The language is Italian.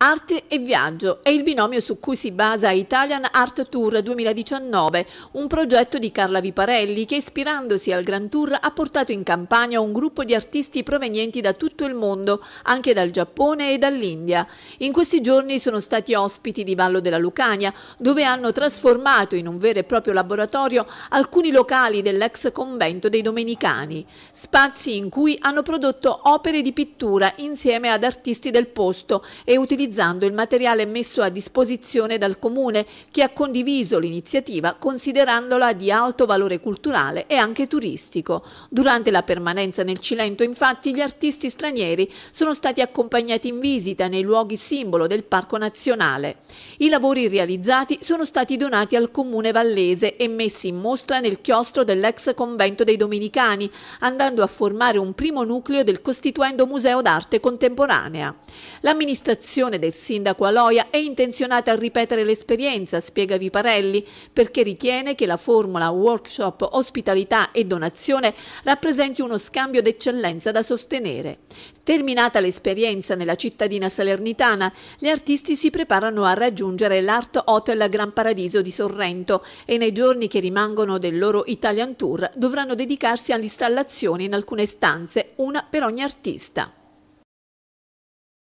Arte e viaggio è il binomio su cui si basa Italian Art Tour 2019, un progetto di Carla Viparelli che ispirandosi al Grand Tour ha portato in campagna un gruppo di artisti provenienti da tutto il mondo, anche dal Giappone e dall'India. In questi giorni sono stati ospiti di Vallo della Lucania, dove hanno trasformato in un vero e proprio laboratorio alcuni locali dell'ex convento dei Domenicani, spazi in cui hanno prodotto opere di pittura insieme ad artisti del posto e utilizzati utilizzando il materiale messo a disposizione dal Comune, che ha condiviso l'iniziativa considerandola di alto valore culturale e anche turistico. Durante la permanenza nel Cilento, infatti, gli artisti stranieri sono stati accompagnati in visita nei luoghi simbolo del Parco Nazionale. I lavori realizzati sono stati donati al Comune Vallese e messi in mostra nel chiostro dell'ex convento dei Dominicani, andando a formare un primo nucleo del costituendo Museo d'Arte Contemporanea. L'amministrazione amministrazione del sindaco Aloia è intenzionata a ripetere l'esperienza, spiega Viparelli, perché ritiene che la formula workshop ospitalità e donazione rappresenti uno scambio d'eccellenza da sostenere. Terminata l'esperienza nella cittadina salernitana, gli artisti si preparano a raggiungere l'Art Hotel Gran Paradiso di Sorrento e nei giorni che rimangono del loro Italian Tour dovranno dedicarsi all'installazione in alcune stanze, una per ogni artista.